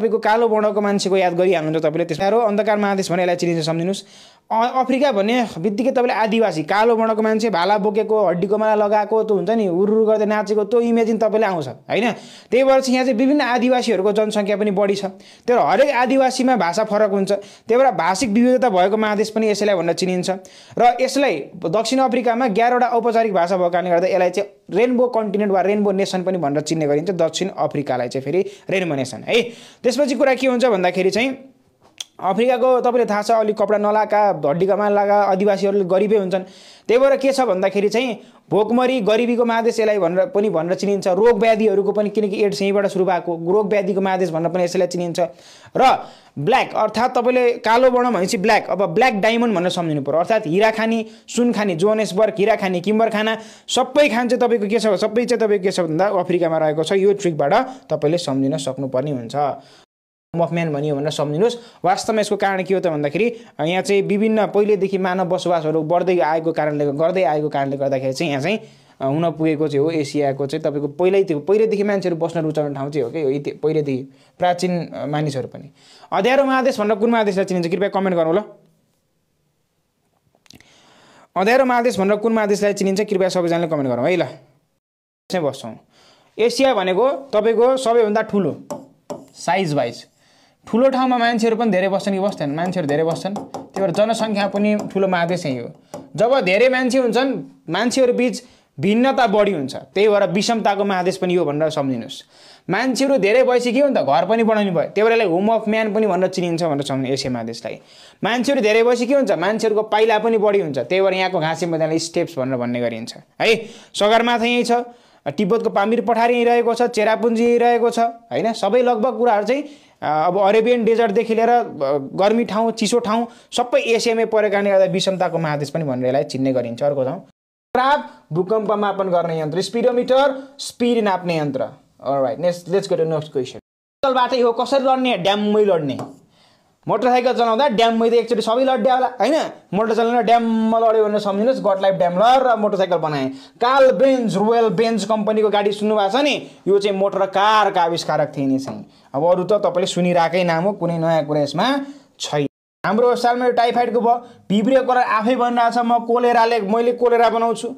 तपाईँको कालो वर्णको मान्छेको याद गरिहाल्नुहुन्छ तपाईँले त्यसमा अन्धकार महादेश भनेर यसलाई चिनिन्छ सम्झिनुहोस् अफ्रिका भन्ने बित्तिकै तपाईँले आदिवासी कालो बडाको मान्छे भाला बोकेको हड्डीको माला लगाएको त हुन्छ नि हुरुरु गर्दै नाचेको त्यो इमेजिन तपाईँले आउँछ होइन त्यही भएर चाहिँ यहाँ चाहिँ विभिन्न आदिवासीहरूको जनसङ्ख्या पनि बढी छ त्यही भएर हरेक आदिवासीमा भाषा फरक हुन्छ त्यही भएर भाषिक विविधता भएको महादेश पनि यसैलाई भनेर चिनिन्छ र यसलाई दक्षिण अफ्रिकामा एघारवटा औपचारिक भाषा भएको कारणले गर्दा यसलाई चाहिँ रेनबो कन्टिनेन्ट वा रेनबो नेसन पनि भनेर चिन्ने गरिन्छ दक्षिण अफ्रिकालाई चाहिँ फेरि रेनबो नेसन है त्यसपछि कुरा के हुन्छ भन्दाखेरि चाहिँ अफ्रिकाको तपाईँले थाहा छ अलिक कपडा नलाएका हड्डी लगाएका आदिवासीहरूले गरिबै हुन्छन् त्यही भएर के छ भन्दाखेरि चाहिँ भोकमरी गरिबीको महादेश यसलाई भनेर पनि भनेर चिनिन्छ रोग व्याधिहरूको पनि किनकि एड्स यहीँबाट सुरु भएको रोग व्याधिको महादेश भनेर पनि यसैलाई चिनिन्छ र ब्ल्याक अर्थात् तपाईँले कालो वर्ण भनेपछि ब्ल्याक अब ब्ल्याक डायमन्ड भनेर सम्झिनु पऱ्यो अर्थात् हिरा खाने सुन खाने जोनेसबर्ग हिरा खाने किम्बर खाना सबै खान चाहिँ तपाईँको के छ सबै चाहिँ तपाईँको के छ भन्दा अफ्रिकामा रहेको छ यो ट्रिकबाट तपाईँले सम्झिन सक्नुपर्ने हुन्छ अफ म्यान भनियो भनेर सम्झिनुहोस् वास्तवमा यसको कारण के हो त भन्दाखेरि यहाँ चाहिँ विभिन्न पहिलेदेखि मानव बसोबासहरू बढ्दै आएको कारणले गर्दै आएको कारणले गर्दाखेरि चाहिँ यहाँ चाहिँ हुन पुगेको चाहिँ हो एसियाको चाहिँ तपाईँको पहिल्यै पहिल्यैदेखि मान्छेहरू बस्न रुचाउने ठाउँ चाहिँ हो कि यो पहिल्यैदेखि प्राचीन मानिसहरू पनि अध्यारो महादेश भनेर कुन महादेशलाई चिनिन्छ कृपया कमेन्ट गरौँ ल अँध्यारो महादेश भनेर कुन महादेशलाई चिनिन्छ कृपया सबैजनाले कमेन्ट गरौँ है ल बस्छौँ एसिया भनेको तपाईँको सबैभन्दा ठुलो साइज वाइज ठुलो ठाउँमा मान्छेहरू पनि धेरै बस्छन् कि बस्दैन मान्छेहरू धेरै बस्छन् त्यही भएर जनसङ्ख्या पनि ठुलो महादेश यही हो जब धेरै मान्छे हुन्छन् मान्छेहरू बिच भिन्नता बढी हुन्छ त्यही भएर विषमताको महादेश पनि यो भनेर सम्झिनुहोस् मान्छेहरू धेरै भएपछि के त घर पनि बनाउनु भयो त्यही भएर यसलाई होम अफ म्यान पनि भनेर चिनिन्छ भनेर सम्झिनु एसिया महादेशलाई मान्छेहरू धेरै भइसक्यो के हुन्छ मान्छेहरूको पाइला पनि बढी हुन्छ त्यही भएर यहाँको घाँसे मैदानलाई स्टेप्स भनेर भन्ने गरिन्छ है सगरमाथा यहीँ छ तिब्बतको पामिर पठारी यहीँ रहेको छ चेरापुञ्जी यहीँ रहेको छ होइन सबै लगभग कुराहरू चाहिँ अब अरेबियन डेजर्टदेखि लिएर गर्मी ठाउँ चिसो ठाउँ सबै एसियामै परेको कारणले गर्दा विषमताको महादेश पनि भनेर यसलाई चिन्ने गरिन्छ अर्को ठाउँ प्राप भूकम्प मापन गर्ने यन्त्र स्पिडोमिटर स्पिड नाप्ने यन्त्र right next let's go to next question बाटै हो कसरी लड्ने ड्याम्मै लड्ने मोटरसाइकल चलाउँदा ड्याम मैले एकचोटि सबै लड्ड्या होला होइन मोटर चलाउँदा ड्याममा लड्यो भने सम्झिनुहोस् गट लाइफ ड्यामलर र मोटरसाइकल बनाएँ काल बेन्ज रोयल बेन्ज कम्पनीको गाडी सुन्नुभएको छ नि यो चाहिँ मोटर र कारका आविष्कारक थिए नि चाहिँ अब अरू त तपाईँले सुनिरहेकै नाम हो कुनै नयाँ कुरा यसमा छैन हाम्रो सालमा यो टाइफाइडको भयो भिब्रियो कलर आफै बनिरहेछ म कोलेराले मैले कोलेरा बनाउँछु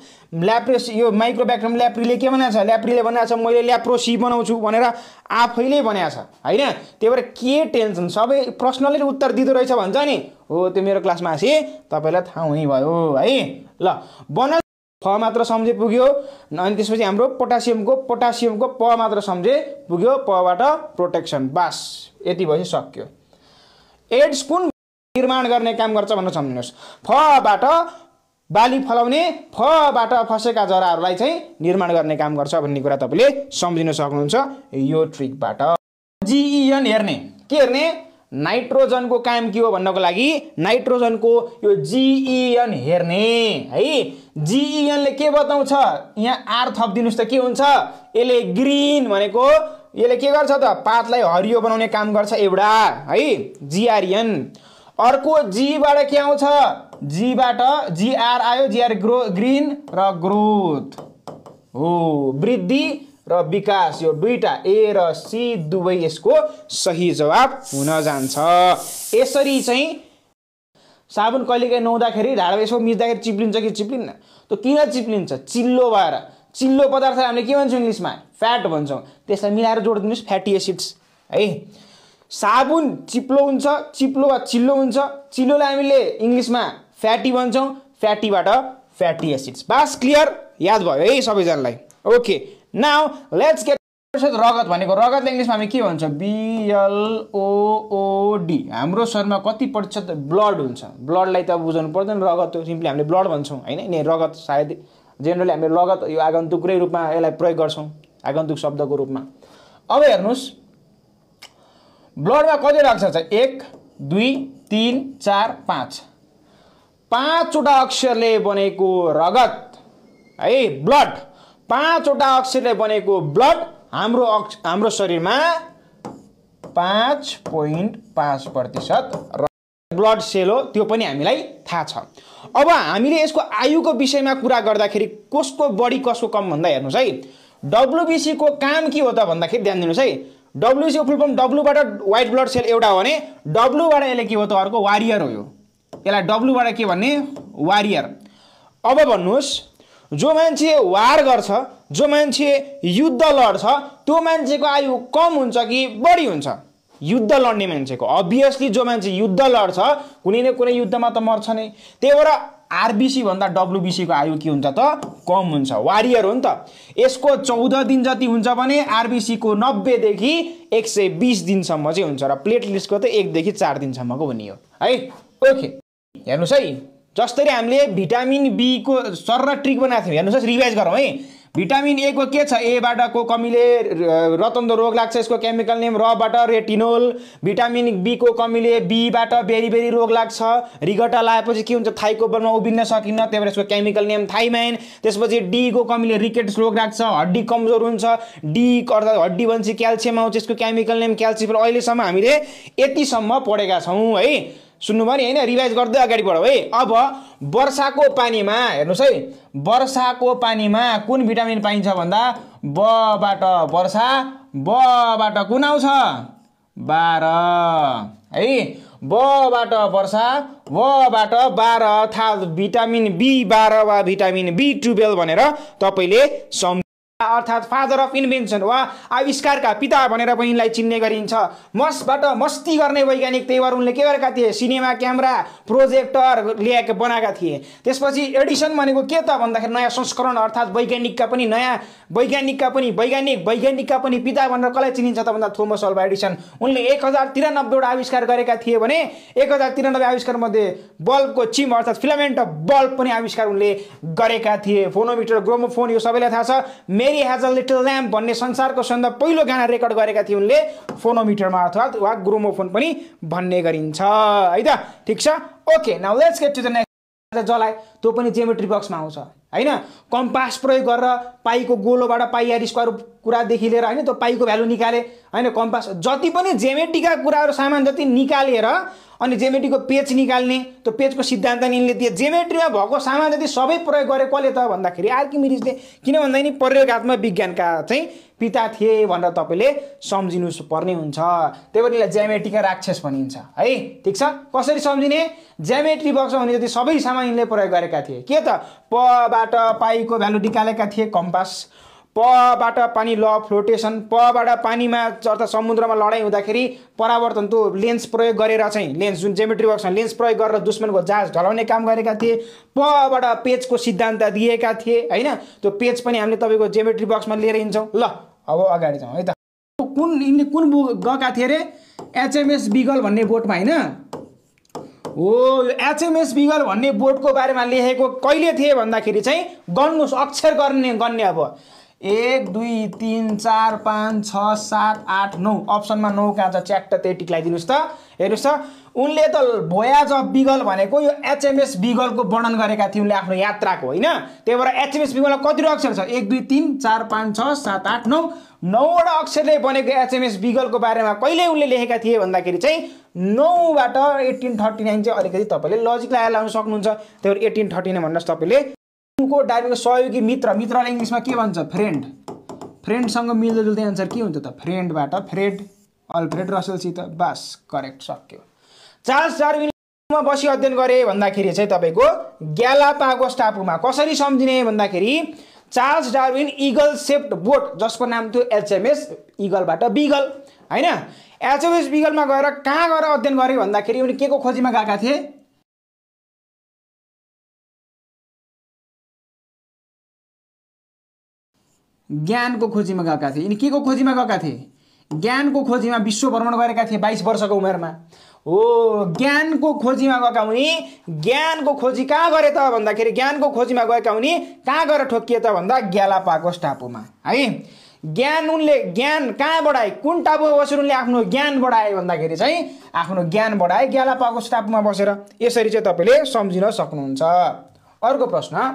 ल्याप्रेस यो माइक्रोब्याक्ट्रम ल्याप्रीले के बनाएको छ ल्याप्रीले बनाएको छ मैले ल्याप्रोसी बनाउँछु भनेर आफैले बनाएको छ होइन त्यही भएर के टेन्सन सबै प्रश्नले उत्तर दिँदो रहेछ भन्छ नि हो त्यो मेरो क्लासमा आसे तपाईँलाई थाहा हुने भयो है ल बना फ मात्र सम्झे पुग्यो अनि त्यसपछि हाम्रो पोटासियमको पोटासियमको प मात्र सम्झे पुग्यो पबाट प्रोटेक्सन बास यति भइसक्यो सक्यो एड्स कुन निर्माण गर्ने काम गर्छ भनेर सम्झिनुहोस् फबाट बाली फलाउने फबाट फसेका जराहरूलाई चाहिँ निर्माण गर्ने काम गर्छ भन्ने कुरा तपाईँले सम्झिन सक्नुहुन्छ यो ट्रिकबाट जिइएन हेर्ने के हेर्ने नाइट्रोजनको काम के हो भन्नको लागि नाइट्रोजनको यो जिइएन हेर्ने है जिइएनले के बताउँछ यहाँ आर थपिदिनुहोस् त के हुन्छ यसले ग्रिन भनेको यसले के गर्छ त पातलाई हरियो बनाउने काम गर्छ एउटा है जिआरएन अर्को जीबाट के आउँछ जीबाट जीआर आयो जीआर ग्रो ग्रिन र ग्रोथ हो वृद्धि र विकास यो दुईटा ए र सी दुवै यसको सही जवाब हुन जान्छ यसरी चाहिँ साबुन कहिलेकाहीँ नुहाउँदाखेरि ढाड यसो मिच्दाखेरि चिप्लिन्छ कि चिप्लिन्न त किन चिप्लिन्छ चिल्लो भएर चिल्लो पदार्थ हामीले के भन्छौँ इङ्ग्लिसमा फ्याट भन्छौँ त्यसलाई मिलाएर जोडिदिनुहोस् फ्याटी एसिड्स है साबुन चिप्लो हुन्छ चिप्लो वा चिल्लो हुन्छ चिल्लोलाई हामीले इङ्ग्लिसमा फ्याटी भन्छौँ फ्याटीबाट फ्याटी एसिड्स बास क्लियर याद भयो है सबैजनालाई ओके नाउ लेट्स गेट रगत भनेको रगतलाई इङ्ग्लिसमा हामी के भन्छौँ बिएलओओडी हाम्रो शरीरमा कति प्रतिशत ब्लड हुन्छ ब्लडलाई त बुझाउनु पर्दैन रगत त्यो सिम्पली हामीले ब्लड भन्छौँ होइन नि रगत सायद जेनरली हामीले रगत यो आगन्तुकै रूपमा यसलाई प्रयोग गर्छौँ आगन्तुक शब्दको रूपमा अब हेर्नुहोस् ब्लडमा कति अक्षर छ एक दुई तिन चार पाँच पाँचवटा अक्षरले बनेको रगत है ब्लड पाँचवटा अक्षरले बनेको ब्लड हाम्रो अक्ष हाम्रो शरीरमा पाँच पोइन्ट पाँच प्रतिशत ब्लड सेल हो त्यो पनि हामीलाई थाहा छ अब हामीले यसको आयुको विषयमा कुरा गर्दाखेरि कसको बढी कसको कम भन्दा हेर्नुहोस् है डब्लुबिसीको काम के हो त भन्दाखेरि ध्यान दिनुहोस् है डब्लुसी फुल फर्म डब्लुबाट वाइट ब्लड सेल एउटा हो भने डब्लुबाट यसले के हो त अर्को वारियर हो यो यसलाई डब्लुबाट के भन्ने वारियर अब भन्नुहोस् जो मान्छे वार गर्छ जो मान्छे युद्ध लड्छ त्यो मान्छेको आयु कम हुन्छ कि बढी हुन्छ युद्ध लड्ने मान्छेको अभियसली जो मान्छे युद्ध लड्छ कुनै न कुनै युद्धमा त मर्छ नै त्यही भएर आरबिसीभन्दा डब्लुबिसीको आयु के हुन्छ त कम हुन्छ वारियर हो नि त यसको चौध दिन जति हुन्छ भने आरबिसीको नब्बेदेखि एक सय बिस दिनसम्म चाहिँ हुन्छ र प्लेटलिस्टको त एकदेखि चार दिनसम्मको भनियो है ओके हेर्नुहोस् है जसरी हामीले भिटामिन बीको सर र ट्रिक बनाएको थियौँ हेर्नुहोस् रिभाइज गरौँ है भिटामिन ए को के छ एबाट को कमीले रतन्द रोग लाग्छ यसको केमिकल नेम रबाट रेटिनोल भिटामिन बीको कमीले बीबाट बेरी बेरी रोग लाग्छ रिगटा लगाएपछि के हुन्छ थाइको बलमा उभिन्न सकिन्न त्यही भएर यसको केमिकल नेम थाइमाइन त्यसपछि डीको कमीले रिकेट्स रोग लाग्छ हड्डी कमजोर हुन्छ डी अर्थात् हड्डी भन्छ क्याल्सियम आउँछ यसको केमिकल नेम क्याल्सियम अहिलेसम्म हामीले यतिसम्म पढेका छौँ है सुन्नुभयो नि होइन रिभाइज गर्दै अगाडि बढ है अब वर्षाको पानीमा हेर्नुहोस् है वर्षाको पानीमा कुन भिटामिन पाइन्छ भन्दा बबाट वर्षा बबाट कुन आउँछ बाह्र है बबाट वर्षा बबाट बाह्र अर्थात् भिटामिन बी बाह्र वा भिटामिन बी टुवेल्भ भनेर तपाईँले सम् अर्थात् फादर अफ इन्भेन्सन वा आविष्कारका पिता भनेर पनि यिनलाई चिन्ने गरिन्छ मसबाट मस्ती गर्ने वैज्ञानिक त्यही भएर उनले के गरेका थिए सिनेमा क्यामेरा प्रोजेक्टर ल्याएको बनाएका थिए त्यसपछि एडिसन भनेको के त भन्दाखेरि नयाँ संस्करण अर्थात् वैज्ञानिकका पनि नयाँ वैज्ञानिकका पनि वैज्ञानिक वैज्ञानिकका पनि पिता भनेर कसलाई चिनिन्छ त भन्दा थोमस अल्बा एडिसन उनले एक हजार तिरानब्बेवटा आविष्कार गरेका थिए भने एक हजार तिरानब्बे आविष्कारमध्ये बल्बको चिम अर्थात् फिलामेन्ट बल्ब पनि आविष्कार उनले गरेका थिए फोनोमिटर ग्रोमोफोन यो सबैलाई थाहा छ Mary Mary has a little lamp भन्ने संसारको सन्दर्भ पहिलो गाना रेकर्ड गरेका थिए उनले फोनोमिटरमा अथवा वा ग्रोमोफोन पनि भन्ने गरिन्छ है त ठिक छ okay now let's get to the next जलाए त्यो पनि जियोमेट्री बक्समा आउँछ होइन कम्पास प्रयोग गरेर पाइको गोलोबाट पाइआर स्क्वायर कुरादेखि लिएर होइन त्यो पाइको भ्यालु निकाले होइन कम्पास जति पनि जेमेट्रीका कुराहरू सामान जति निकालेर अनि जेमेट्रीको पेच निकाल्ने त्यो पेचको सिद्धान्त यिनले दिए जेमेट्रीमा भएको सामान जति सबै प्रयोग गरे कसले त भन्दाखेरि आर्किमिरिजले किन भन्दा नि प्रयोगत्मक विज्ञानका चाहिँ पिता थिए भनेर तपाईँले सम्झिनु पर्ने हुन्छ त्यही पनि यसलाई ज्यामेट्रीका राक्षस भनिन्छ है ठिक छ कसरी सम्झिने ज्यामेट्री बक्स भने जति सबै सामान यिनले प्रयोग गरेका थिए के त पबाट पाइको भ्यालु निकालेका थिए कम्पास पबाट पानी ल फ्लोटेसन पबाट पानीमा अर्थात् समुद्रमा लडाइँ हुँदाखेरि परावर्तन त्यो लेन्स प्रयोग गरेर चाहिँ लेन्स जुन जेमेट्री बक्समा लेन्स प्रयोग गरेर दुश्मनको जहाज ढलाउने काम गरेका थिए पबाट पेजको सिद्धान्त दिएका थिए होइन त्यो पेज पनि हामीले तपाईँको जेमेट्री बक्समा लिएर हिँड्छौँ ल अब अगाडि जाउँ है त कुन यिनले कुन बुक गएका थिए अरे एचएमएस बिगल भन्ने बोटमा होइन हो यो एचएमएस बिगल भन्ने बोटको बारेमा लेखेको कहिले थिए भन्दाखेरि चाहिँ गन्नुहोस् अक्षर गर्ने गन्ने अब एक दुई तिन चार पाँच छ सात आठ नौ अप्सनमा नौ कहाँ छ च्याट्ट त्यही टिक्लाइदिनुहोस् त हेर्नुहोस् त उनले त भोयाज अफ बिगल भनेको यो एचएमएस बिगलको वर्णन गरेका थिए उनले आफ्नो यात्राको होइन त्यही भएर एचएमएस बिगलमा कतिवटा अक्षर छ एक दुई तिन चार पाँच छ सात आठ नौ नौवटा अक्षरले बनेको एचएमएस बिगलको बारेमा कहिले उनले लेखेका थिए भन्दाखेरि चाहिँ नौबाट एट्टिन थर्टी नाइन चाहिँ अलिकति तपाईँले लजिक लगाएर लाउनु सक्नुहुन्छ त्यही भएर एट्टिन थर्टी नाइन भन्नुहोस् तपाईँले उनको डायरेक्ट सहयोगी मित्र मित्रलाई इङ्ग्लिसमा के भन्छ फ्रेन्ड फ्रेन्डसँग जुल्दै एन्सर के हुन्छ त फ्रेन्डबाट फ्रेड अल्फ्रेड रसलसित बास करेक्ट सक्यो चार्ल्स डार्विनमा बसी अध्ययन गरे भन्दाखेरि चाहिँ तपाईँको ग्यालापागोस टापुमा कसरी सम्झिने भन्दाखेरि Charles Darwin eagle shaped boat जसको नाम थियो एचएमएस इगलबाट बिगल होइन एचएमएस बिगलमा गएर कहाँ गएर अध्ययन गरे भन्दाखेरि उनी के को खोजीमा गएका थिए ज्ञानको खोजीमा गएका थिए यिनी के को खोजीमा गएका थिए ज्ञानको खोजीमा विश्व भ्रमण गरेका थिए बाइस वर्षको उमेरमा हो ज्ञानको खोजीमा गएका उनी ज्ञानको खोजी कहाँ गरे त भन्दाखेरि ज्ञानको खोजीमा गएका उनी कहाँ गएर ठोकिए त भन्दा ग्याला पाकोस टापुमा है ज्ञान उनले ज्ञान कहाँ बढाए कुन टापुमा बसेर उनले आफ्नो ज्ञान बढाए भन्दाखेरि चाहिँ आफ्नो ज्ञान बढाए ग्याला पाकोस टापुमा बसेर यसरी चाहिँ तपाईँले सम्झिन सक्नुहुन्छ अर्को प्रश्न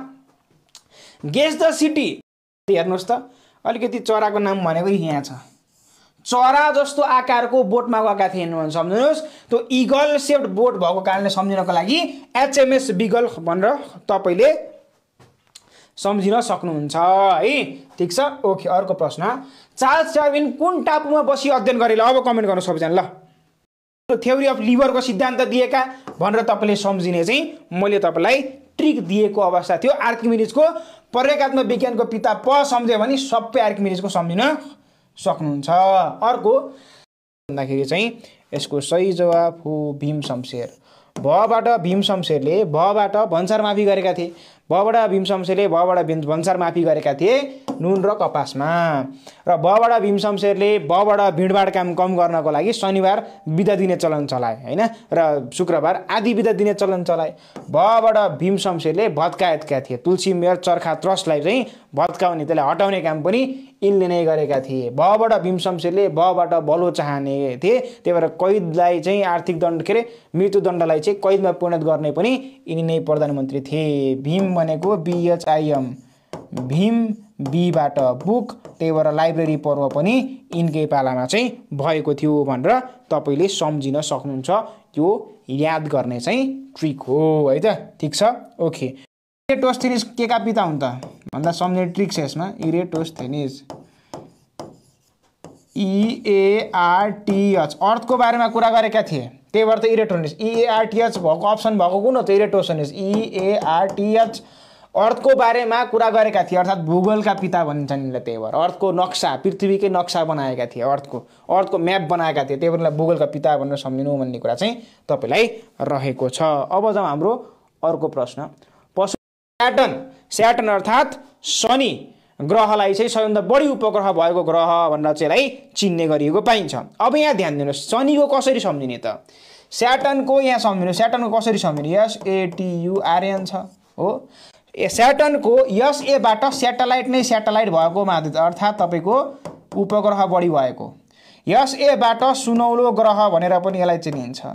गेस द सिटी हेर्नुहोस् त अलिकति चराको नाम भनेको यहाँ छ चरा जस्तो आकारको बोटमा गएका थिएन भने सम्झिनुहोस् त्यो इगल सेप्ड बोट भएको कारणले सम्झिनको लागि एचएमएस बिगल भनेर तपाईँले सम्झिन सक्नुहुन्छ है ठिक छ ओके अर्को प्रश्न चार्ल्स डार्विन कुन टापुमा बसी अध्ययन गरे ल अब कमेन्ट गर्नु सबैजना ल थ्योरी अफ लिभरको सिद्धान्त दिएका भनेर तपाईँले सम्झिने चाहिँ मैले तपाईँलाई ट्रिक दिएको अवस्था थियो आर्किमिनिजको प्ररेकात्मक विज्ञानको पिता प सम्झ्यो भने सबै आर्किमिडिजको सम्झिन सक्नुहुन्छ अर्को भन्दाखेरि चाहिँ यसको सही जवाब हो भीम शमशेर भबाट भीम शमशेरले भबाट भन्सार माफी गरेका थिए भीम भीमशमशेरले बबाट भन्सार माफी गरेका थिए नुन र कपासमा र भीम भीमशमशेरले बबडा भिडभाड काम कम गर्नको लागि शनिबार बिदा दिने चलन चलाए होइन र शुक्रबार आधी बिदा दिने चलन चलाए भीम भीमशमशेरले भत्कायतका थिए तुलसी मेयर चर्खा त्रसलाई चाहिँ भत्काउने त्यसलाई हटाउने काम पनि यिनले नै गरेका थिए बबाट भीमशमशेरले बबाट बलो चाहने थिए त्यही भएर कैदलाई चाहिँ आर्थिक दण्ड के अरे मृत्युदण्डलाई चाहिँ कैदमा परिणत गर्ने पनि यिनी नै प्रधानमन्त्री थिए भीम भनेको बिएचआइएम भीम बीबाट बुक त्यही भएर लाइब्रेरी पर्व पनि यिनकै पालामा चाहिँ भएको थियो भनेर तपाईँले सम्झिन सक्नुहुन्छ यो याद गर्ने चाहिँ ट्रिक हो है त ठिक छ ओके इरेटोस्थेनिस के का पिता हुन् त भन्दा सम्झने ट्रिक्स यसमा इरेटोस्थेनिस इएआरटिएच e अर्थको बारेमा कुरा गरेका थिए त्यही भएर त इरेटोनिस इएआरटिएच e भएको अप्सन भएको कुन हो त इरेटोसनिस इएआरटिएच e अर्थको बारेमा कुरा गरेका थिए अर्थात् भूगोलका पिता भनिन्छन् यिनलाई त्यही भएर अर्थको नक्सा पृथ्वीकै नक्सा बनाएका थिए अर्थको अर्थको म्याप बनाएका थिए त्यही भएर भूगोलका पिता भनेर सम्झिनु भन्ने कुरा चाहिँ तपाईँलाई रहेको छ अब जाउँ हाम्रो अर्को प्रश्न स्याटन स्याटन अर्थात् शनि ग्रहलाई चाहिँ सबैभन्दा बढी उपग्रह भएको ग्रह भनेर चाहिँ यसलाई चिन्ने गरिएको पाइन्छ अब यहाँ ध्यान दिनुहोस् शनिको कसरी सम्झिने त स्याटनको यहाँ सम्झिनु स्याटनको कसरी सम्झिने यस एटियुआरएन छ हो ए स्याटनको यस एबाट सेटेलाइट नै सेटेलाइट भएको माथि अर्थात् तपाईँको उपग्रह बढी भएको यस एबाट सुनौलो ग्रह भनेर पनि यसलाई चिनिन्छ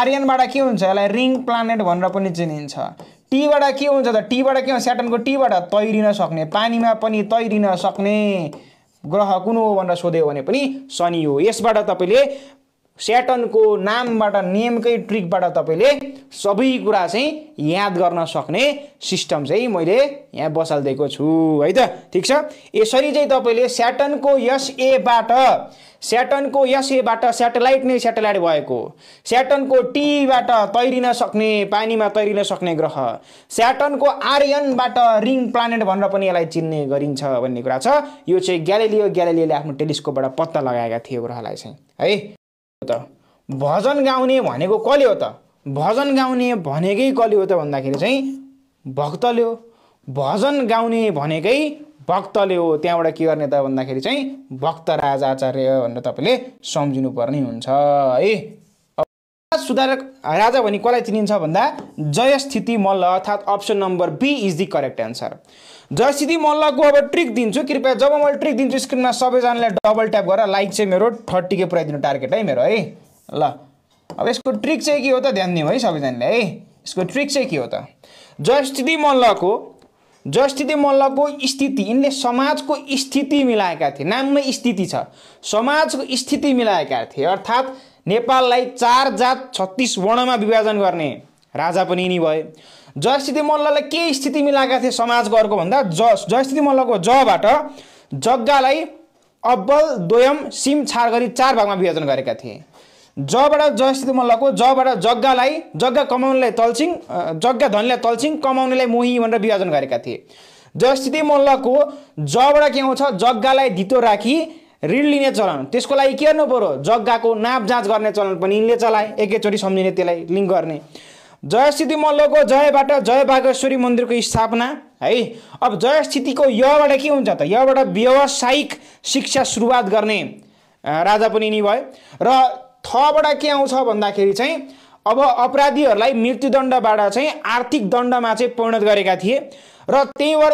आर्यनबाट के हुन्छ यसलाई रिङ प्लानेट भनेर पनि चिनिन्छ टीबाट के हुन्छ त टीबाट के हुन्छ स्याटनको टीबाट तैरिन सक्ने पानीमा पनि तैरिन सक्ने ग्रह कुन हो भनेर सोध्यो भने पनि शनि हो यसबाट तपाईँले स्याटनको नामबाट नियमकै ट्रिकबाट तपाईँले सबै कुरा चाहिँ याद गर्न सक्ने सिस्टम चाहिँ मैले यहाँ बसालिदिएको छु है त ठिक छ यसरी चाहिँ तपाईँले स्याटनको यसएबाट स्याटनको यसएबाट स्याटेलाइट नै स्याटेलाइट भएको स्याटनको टीबाट तैरिन सक्ने पानीमा तैरिन सक्ने ग्रह स्याटनको आर्यनबाट रिङ प्लानेट भनेर पनि यसलाई चिन्ने गरिन्छ भन्ने कुरा छ यो चाहिँ ग्यालेलियो ग्यालेलियोले आफ्नो टेलिस्कोपबाट पत्ता लगाएका थिए ग्रहलाई चाहिँ है त भजन गाउने भनेको कसले हो त भजन गाउने भनेकै कसले हो त भन्दाखेरि चाहिँ भक्तले हो भजन गाउने भनेकै भक्तले हो त्यहाँबाट के गर्ने त भन्दाखेरि चाहिँ भक्तराज आचार्य भनेर तपाईँले सम्झिनुपर्ने हुन्छ है सुधारक राजा भनी कसलाई चिनिन्छ भन्दा जयस्थिति मल्ल अर्थात् option number B is the correct answer जयसिदी मल्लको अब ट्रिक दिन्छु कृपया जब मैले ट्रिक दिन्छु स्क्रिनमा सबैजनाले डबल ट्याप गरेर लाइक चाहिँ मेरो के पुऱ्याइदिनु टार्गेट है मेरो है ल अब यसको ट्रिक चाहिँ के हो त ध्यान दिउँ है सबैजनाले है यसको ट्रिक चाहिँ के हो त जयस्थिति मल्लको जयस्थिति मल्लको स्थिति यिनले समाजको स्थिति मिलाएका थिए नाममै स्थिति छ समाजको स्थिति मिलाएका थिए अर्थात् नेपाललाई चार जात छत्तिस वर्णमा विभाजन गर्ने राजा पनि यिनी भए जयस्थिति मल्ललाई के स्थिति मिलाएका थिए समाजगरको भन्दा ज जयस्थिति मल्लको जबाट जग्गालाई अब्बल दोयम सिम छार गरी चार भागमा विभाजन गरेका थिए जबाट जयस्थिति मल्लको जबाट जग्गालाई जग्गा कमाउनेलाई तल्सिङ जग्गा धनीलाई तल्सिङ कमाउनेलाई मोही भनेर विभाजन गरेका थिए जयस्थिति मल्लको जबाट के आउँछ जग्गालाई धितो राखी ऋण लिने चलन त्यसको लागि के गर्नु पऱ्यो जग्गाको नाप जाँच गर्ने चलन पनि यिनले चलाए एकैचोटि सम्झिने त्यसलाई लिङ्क गर्ने जयस्थिति मल्लको जयबाट जय बागेश्वरी मन्दिरको स्थापना है अब जयस्थितिको यबाट के हुन्छ त यबाट व्यावसायिक शिक्षा सुरुवात गर्ने राजा पनि नि भयो र थबाट के आउँछ भन्दाखेरि चाहिँ अब अपराधीहरूलाई मृत्युदण्डबाट चाहिँ आर्थिक दण्डमा चाहिँ परिणत गरेका थिए र त्यहीँबाट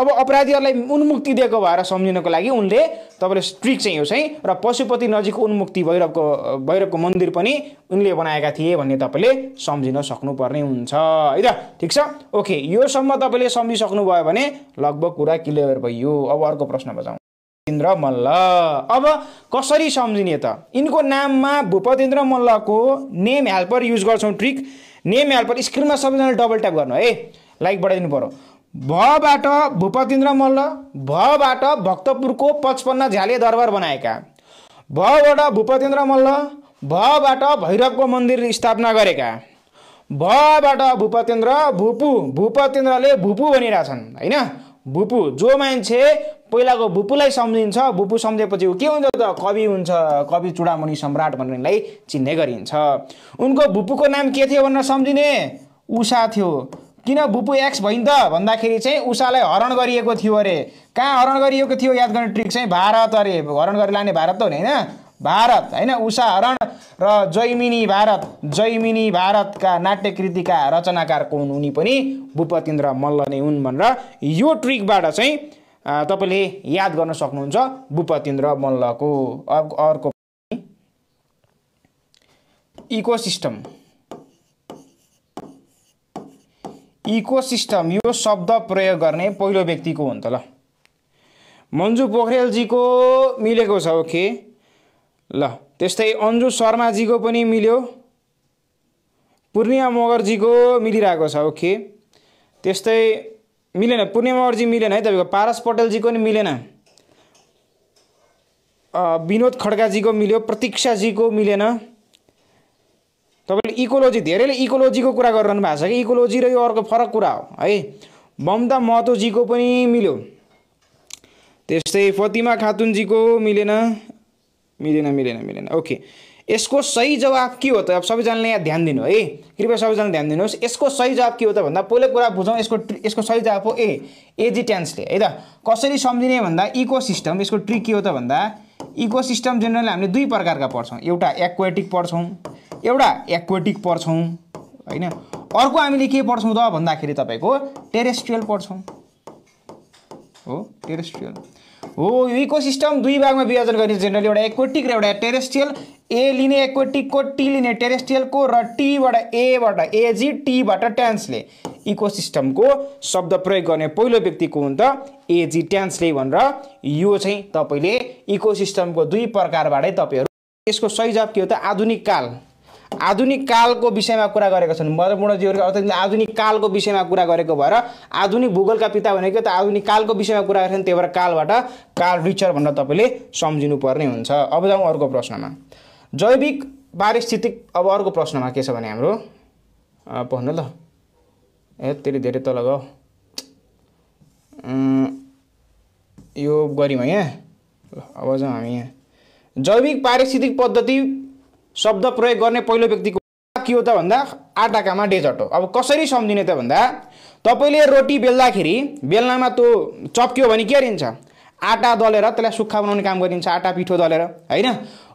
अब अपराधीहरूलाई उन्मुक्ति दिएको भएर सम्झिनको लागि उनले तपाईँले स्ट्रिक चाहिँ यो चाहिँ र पशुपति नजिकको उन्मुक्ति भैरवको भैरवको मन्दिर पनि उनले बनाएका थिए भन्ने तपाईँले सम्झिन सक्नुपर्ने हुन्छ है त ठिक छ ओके योसम्म तपाईँले सम्झिसक्नुभयो भने लगभग कुरा क्लियर भयो अब अर्को प्रश्न बजाउँ इन्द्र मल्ल अब कसरी सम्झिने त यिनको नाममा भूपतेन्द्र मल्लको नेम हेल्पर युज गर्छौँ ट्रिक नेम हेल्पर स्क्रिनमा सबैजना डबल ट्याप गर्नु है लाइक बढाइदिनु पऱ्यो भबाट भूपतिन्द्र मल्ल भबाट भक्तपुरको पचपन्न झ्याले दरबार बनाएका भबाट भूपतेन्द्र मल्ल भबाट भैरवको मन्दिर स्थापना गरेका भबाट भूपतेन्द्र भुपु भूपतेन्द्रले भुपु भनिरहेछन् होइन भुपु जो मान्छे पहिलाको भुपुलाई सम्झिन्छ भुपु सम्झेपछि ऊ के हुन्छ त कवि हुन्छ कवि चुडामुनि सम्राट भन्नेलाई चिन्ने गरिन्छ उनको भुपुको नाम के थियो भनेर सम्झिने उषा थियो किन बुपु एक्स भइन् त भन्दाखेरि चाहिँ उषालाई हरण गरिएको थियो अरे कहाँ हरण गरिएको थियो याद गर्ने ट्रिक चाहिँ भारत अरे हरण गरेर लाने भारत त हो नि होइन भारत होइन उषा हरण र जैमिनी भारत जैमिनी भारतका नाट्यकृतिका रचनाकार को हुन् उनी पनि भूपतिन्द्र मल्ल नै हुन् भनेर यो ट्रिकबाट चाहिँ तपाईँले याद गर्न सक्नुहुन्छ भूपतिन्द्र मल्लको अर्को इकोसिस्टम इकोसिस्टम यो शब्द प्रयोग गर्ने पहिलो व्यक्तिको हुन् त ल मन्जु पोखरेलजीको मिलेको छ ओके ल त्यस्तै अन्जु शर्माजीको पनि मिल्यो पूर्णिमा मगरजीको मिलिरहेको छ ओके त्यस्तै मिलेन पूर्णिमा मगरजी मिलेन है तपाईँको पारस पटेलजीको नि मिलेन विनोद खड्काजीको मिल्यो प्रतीक्षाजीको मिलेन तपाईँले इकोलोजी धेरैले इकोलोजीको कुरा गरिरहनु भएको छ कि इकोलोजी र यो अर्को फरक कुरा हो है ममता महतोजीको पनि मिल्यो त्यस्तै फतिमा खातुनजीको मिलेन मिलेन मिलेन मिलेन ओके यसको सही जवाब के हो त अब सबैजनाले यहाँ ध्यान दिनु है कृपया सबैजना ध्यान दिनुहोस् यसको सही जवाब के हो त भन्दा पहिलो कुरा बुझौँ यसको यसको सही जवाब हो ए एजिट्यान्सले है त कसरी सम्झिने भन्दा इको सिस्टम यसको ट्रिक के हो त भन्दा इको सिस्टम जेनरली हामीले दुई प्रकारका पढ्छौँ एउटा एक्वेटिक पढ्छौँ एउटा एक्वेटिक पढ्छौँ होइन अर्को हामीले के पढ्छौँ त भन्दाखेरि तपाईँको टेरेस्ट्रियल पढ्छौँ हो टेरेस्ट्रियल हो यो इकोसिस्टम दुई भागमा विभाजन गरिन्छ जेनरली एउटा एक्वेटिक र एउटा टेरेस्ट्रियल ए लिने एक्वेटिकको टी लिने टेरेस्ट्रियलको र टीबाट एबाट एजी टीबाट ट्यान्सले इकोसिस्टमको शब्द प्रयोग गर्ने पहिलो व्यक्ति को हुन् त एजी ट्यान्सले भनेर यो चाहिँ तपाईँले इकोसिस्टमको दुई प्रकारबाटै तपाईँहरू यसको सही जवाब के हो त आधुनिक काल आधुनिक कालको विषयमा कुरा गरेका छन् मदनपूर्णजीहरूको अर्थ आधुनिक कालको विषयमा कुरा गरेको भएर आधुनिक भूगोलका पिता भनेको त आधुनिक कालको विषयमा कुरा गर्छन् त्यही भएर कालबाट काल रिचर भनेर तपाईँले सम्झिनुपर्ने हुन्छ अब जाउँ अर्को प्रश्नमा जैविक पारिस्थितिक अब अर्को प्रश्नमा के छ भने हाम्रो पढ्नु ल यति धेरै तल गाउ यो गऱ्यौँ यहाँ अब जाउँ हामी यहाँ जैविक पारिस्थितिक पद्धति शब्द प्रयोग गर्ने पहिलो व्यक्तिको के हो त भन्दा आटाकामा डेजर्ट हो अब कसरी सम्झिने त भन्दा तपाईँले रोटी बेल्दाखेरि बेल्नामा त्यो चप्क्यो भने के गरिन्छ आटा दलेर त्यसलाई सुक्खा बनाउने काम गरिन्छ आटा पिठो दलेर होइन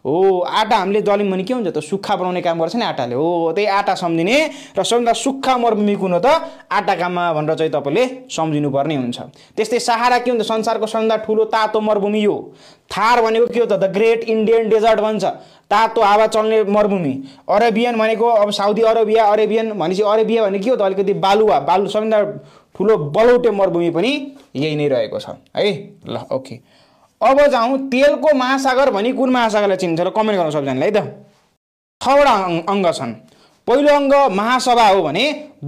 हो आटा हामीले दल्यौँ भने के हुन्छ त सुक्खा बनाउने काम गर्छ नि आटाले हो त्यही आटा सम्झिने र सबभन्दा सुक्खा मर्मिकुन त आटा काममा भनेर चाहिँ तपाईँले सम्झिनुपर्ने हुन्छ त्यस्तै सहारा के हुन्छ संसारको सबभन्दा ठुलो तातो मरुभूमि हो थार भनेको के हो त द ग्रेट इन्डियन डेजर्ट भन्छ तातो हावा चल्ने मरुभूमि अरेबियन भनेको अब साउदी अरेबिया अरेबियन भनेपछि अरेबिया भने के हो त अलिकति बालुवा बालु सबैभन्दा ठुलो बलौटे मरुभूमि पनि यही नै रहेको छ है ल ओके अब जाउँ तेलको महासागर भनी कुन महासागरलाई चिन्छ र कमेन्ट गर्नु सबजनाले है त छवटा अङ्ग छन् पहिलो अङ्ग महासभा हो भने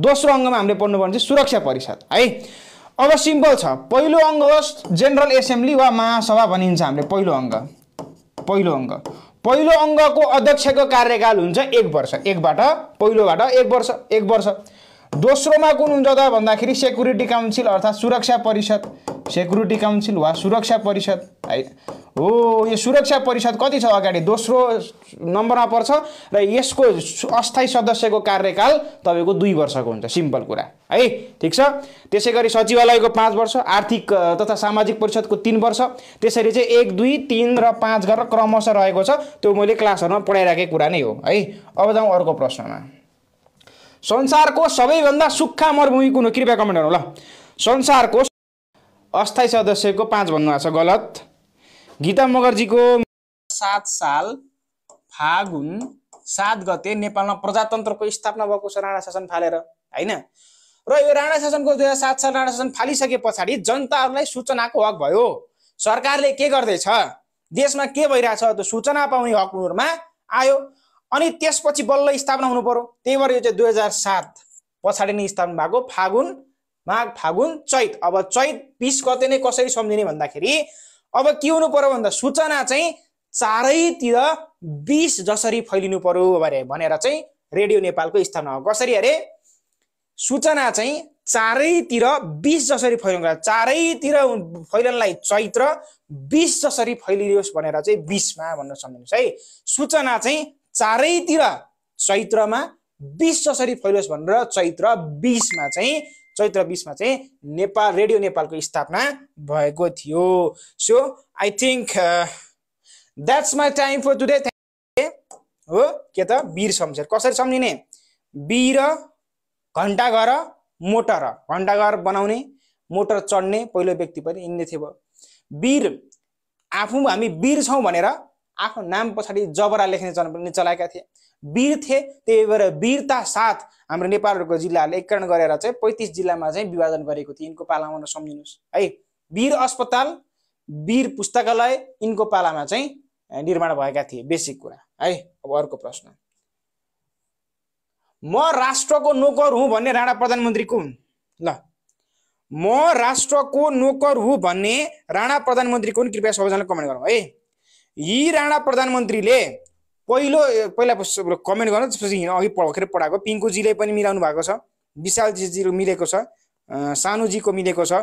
दोस्रो अङ्गमा हामीले पढ्नुपर्ने चाहिँ सुरक्षा परिषद है अब सिम्पल छ पहिलो अङ्ग होस् जेनरल एसेम्ब्ली वा महासभा भनिन्छ हामीले पहिलो अङ्ग पहिलो अङ्ग पहिलो अङ्गको अध्यक्षको कार्यकाल हुन्छ एक वर्ष एकबाट पहिलोबाट एक वर्ष एक वर्ष दोस्रोमा कुन हुन्छ त भन्दाखेरि सेक्युरिटी काउन्सिल अर्थात् सुरक्षा परिषद सेक्युरिटी काउन्सिल वा सुरक्षा परिषद है हो यो सुरक्षा परिषद कति छ अगाडि दोस्रो नम्बरमा पर्छ र यसको अस्थायी सदस्यको कार्यकाल तपाईँको दुई वर्षको हुन्छ सिम्पल कुरा है ठिक छ त्यसै गरी सचिवालयको पाँच वर्ष आर्थिक तथा सामाजिक परिषदको तिन वर्ष त्यसरी चाहिँ एक दुई तिन र पाँच गरेर क्रमशः रहेको छ त्यो मैले क्लासहरूमा पढाइराखेको कुरा नै हो है अब जाउँ अर्को प्रश्नमा संसारको सबैभन्दा सुक्खा मरुभूमि कुन हो कृपया कमेन्ट गर्नु ल संसारको अस्थायी सदस्यको पाँच भन्नुभएको छ गलत गीता मगर्जीको सात साल फागुन सात गते नेपालमा प्रजातन्त्रको स्थापना भएको छ राणा शासन फालेर होइन र यो राणा शासनको दुई हजार सात साल राणा शासन फालिसके पछाडि जनताहरूलाई सूचनाको हक भयो सरकारले के गर्दैछ देशमा के भइरहेछ त्यो सूचना पाउने हक उनीहरूमा आयो अनि त्यसपछि बल्ल स्थापना हुनु पर्यो त्यही भएर यो चाहिँ दुई हजार सात पछाडि नै स्थापना भएको फागुन माघ फागुन चैत अब चैत बिस गते नै कसरी सम्झिने भन्दाखेरि अब के हुनु पर्यो भन्दा सूचना चाहिँ चारैतिर बिस जसरी फैलिनु पर्यो अरे भनेर चाहिँ रेडियो नेपालको स्थापना हो कसरी अरे सूचना चाहिँ चारैतिर बिस जसरी फैलिनु चारैतिर फैलनलाई चैत्र बिस जसरी फैलियोस् भनेर चाहिँ बिसमा भन्न सम्झिनुहोस् है सूचना चाहिँ चारैतिर चैत्रमा बिस जसरी फैलियोस् भनेर चैत्र बिसमा चाहिँ चैत्र बिसमा चाहिँ नेपाल रेडियो नेपालको स्थापना भएको थियो so I think that's my time for today हो के त वीर शमशेर कसरी सम्झिने वीर घन्टाघर मोटर घन्टाघर बनाउने मोटर चढ्ने पहिलो व्यक्ति पनि यिनले थियो वीर आफू हामी वीर छौँ भनेर आफ्नो नाम पछाडि जबरा लेख्ने चलाएका थिए वीर थिए त्यही भएर वीरता साथ हाम्रो नेपालहरूको जिल्लाहरूले एकीकरण गरेर चाहिँ पैँतिस जिल्लामा चाहिँ विभाजन गरेको थियो यिनको पालामा सम्झिनुहोस् है वीर अस्पताल वीर पुस्तकालय यिनको पालामा चाहिँ निर्माण भएका थिए बेसिक कुरा है अब अर्को प्रश्न म राष्ट्रको नोकर हुँ भन्ने राणा प्रधानमन्त्रीको हुन् ल म राष्ट्रको नोकर हुँ भन्ने राणा प्रधानमन्त्रीको कृपया सबैजनाले कमेन्ट गरौँ है यी राणा प्रधानमन्त्रीले पहिलो पहिला कमेन्ट गर्नु त्यसपछि अघि भर्खरै पढाएको पिङ्कुजीले पनि मिलाउनु भएको छ विशालजीजीले मिलेको छ सानुजीको मिलेको छ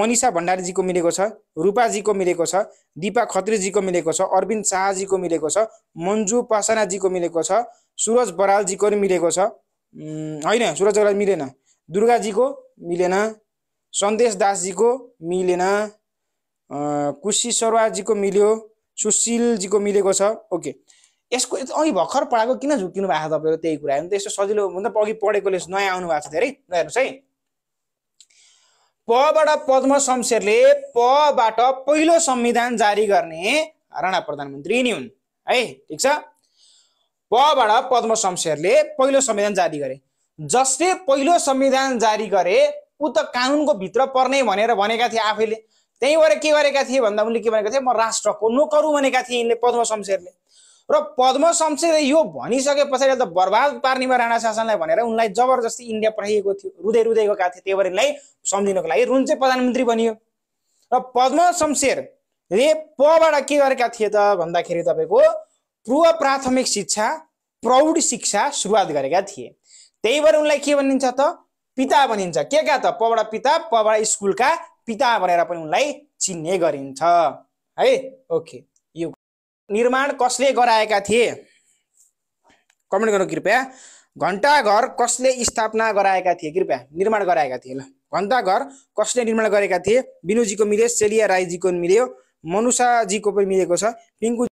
मनिषा भण्डारीजीको मिलेको छ रूपाजीको मिलेको छ दिपा खत्रीजीको मिलेको छ अरविन्द शाहजीको मिलेको छ मन्जु पासनाजीको मिलेको छ सुरज बरालजीको पनि मिलेको छ होइन सुरज बराल मिलेन दुर्गाजीको मिलेन सन्देश दासजीको मिलेन कुशी शर्वाजीको मिल्यो सुशीलजीको मिलेको छ ओके यसको अघि भर्खर पढाएको किन झुक्किनु भएको छ तपाईँको त्यही कुरा हेर्नु त यसो सजिलो मतलब अघि पढेकोले नयाँ आउनु भएको छ धेरै हेर्नुहोस् है पबाट पद्म शमशेरले पबाट पहिलो संविधान जारी गर्ने राणा प्रधानमन्त्री नि हुन् है ठिक छ पबाट पद्म शमशेरले पहिलो संविधान जारी गरे जसले पहिलो संविधान जारी गरे ऊ त कानुनको भित्र पर्ने भनेर भनेका थिए आफैले त्यहीँबाट के गरेका थिए भन्दा उनले के भनेका थिए म राष्ट्रको नोकरु भनेका थिए यिनले पद्म शमशेरले र पद्म शमशेरले यो भनिसके पछाडि त बर्बाद पार्नेमा राणा शासनलाई भनेर उनलाई जबरजस्ती इन्डिया पठाइएको थियो रुधै थियो गएका भएर तेवरेनलाई सम्झिनको लागि रुन चाहिँ प्रधानमन्त्री बनियो र पद्म शमशेरले पबाट के गरेका थिए त भन्दाखेरि तपाईँको पूर्व प्राथमिक शिक्षा प्रौढ शिक्षा सुरुवात गरेका थिए त्यही भएर उनलाई के भनिन्छ त पिता भनिन्छ के कहाँ त पबाट पिता पबाट स्कुलका पिता भनेर पनि उनलाई चिन्ने गरिन्छ है ओके निर्माण कसले गराएका थिए कमेन्ट गर्नु कृपया घन्टाघर कसले स्थापना गराएका थिए कृपया निर्माण गराएका थिए ल घन्टाघर कसले निर्माण गरेका थिए बिनुजीको मिल्यो सेलिया राईजीको मिल्यो मनुषाजीको पनि मिलेको छ पिङ्कु